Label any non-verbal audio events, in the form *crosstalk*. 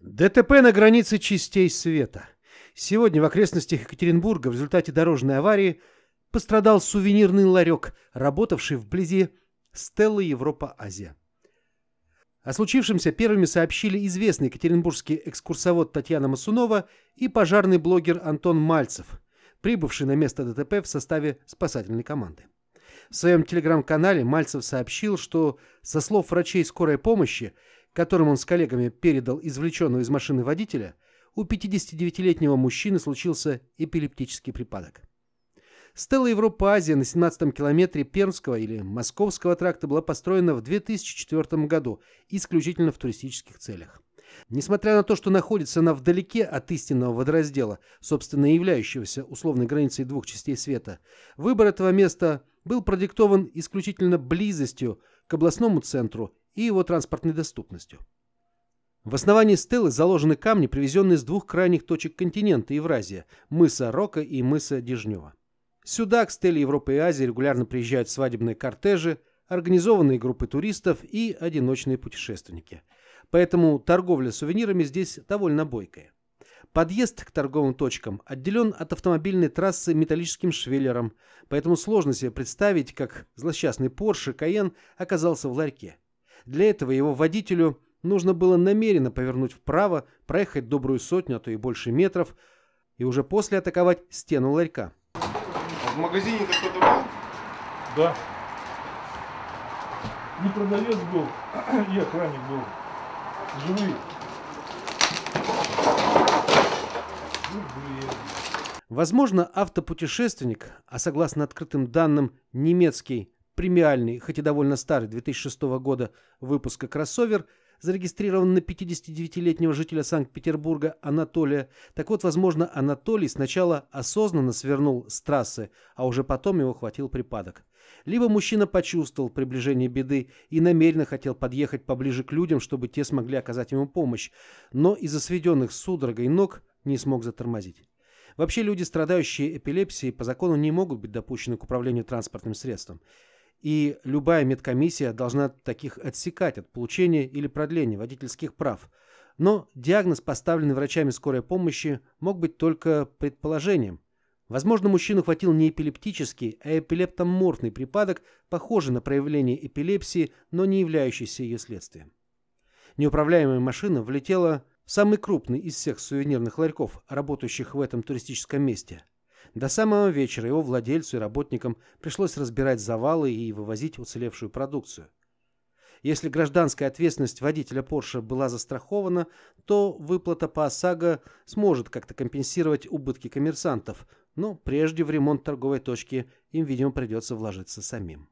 ДТП на границе частей света. Сегодня в окрестностях Екатеринбурга в результате дорожной аварии пострадал сувенирный ларек, работавший вблизи Стелла Европа-Азия. О случившемся первыми сообщили известный екатеринбургский экскурсовод Татьяна Масунова и пожарный блогер Антон Мальцев, прибывший на место ДТП в составе спасательной команды. В своем телеграм-канале Мальцев сообщил, что, со слов врачей скорой помощи, которым он с коллегами передал извлеченного из машины водителя, у 59-летнего мужчины случился эпилептический припадок. Стелла Европа-Азия на 17-м километре Пермского или Московского тракта была построена в 2004 году исключительно в туристических целях. Несмотря на то, что находится она вдалеке от истинного водораздела, собственно являющегося условной границей двух частей света, выбор этого места был продиктован исключительно близостью к областному центру и его транспортной доступностью. В основании стелы заложены камни, привезенные с двух крайних точек континента Евразия – мыса Рока и мыса Дежнева. Сюда, к стеле Европы и Азии, регулярно приезжают свадебные кортежи, организованные группы туристов и одиночные путешественники. Поэтому торговля сувенирами здесь довольно бойкая. Подъезд к торговым точкам отделен от автомобильной трассы металлическим швеллером, поэтому сложно себе представить, как злосчастный Porsche Cayenne оказался в ларьке. Для этого его водителю нужно было намеренно повернуть вправо, проехать добрую сотню, а то и больше метров, и уже после атаковать стену ларька. А в магазине ты кто-то был? Да. Не продавец был, и *clears throat* охранник был. Живые. Живые. Возможно, автопутешественник, а согласно открытым данным, немецкий премиальный, хоть и довольно старый, 2006 года выпуска кроссовер, зарегистрирован на 59-летнего жителя Санкт-Петербурга Анатолия. Так вот, возможно, Анатолий сначала осознанно свернул с трассы, а уже потом его хватил припадок. Либо мужчина почувствовал приближение беды и намеренно хотел подъехать поближе к людям, чтобы те смогли оказать ему помощь, но из-за сведенных судорогой ног не смог затормозить. Вообще люди, страдающие эпилепсией, по закону не могут быть допущены к управлению транспортным средством и любая медкомиссия должна таких отсекать от получения или продления водительских прав. Но диагноз, поставленный врачами скорой помощи, мог быть только предположением. Возможно, мужчину хватил не эпилептический, а эпилептоморфный припадок, похожий на проявление эпилепсии, но не являющийся ее следствием. Неуправляемая машина влетела в самый крупный из всех сувенирных ларьков, работающих в этом туристическом месте. До самого вечера его владельцу и работникам пришлось разбирать завалы и вывозить уцелевшую продукцию. Если гражданская ответственность водителя Porsche была застрахована, то выплата по ОСАГО сможет как-то компенсировать убытки коммерсантов, но прежде в ремонт торговой точки им, видимо, придется вложиться самим.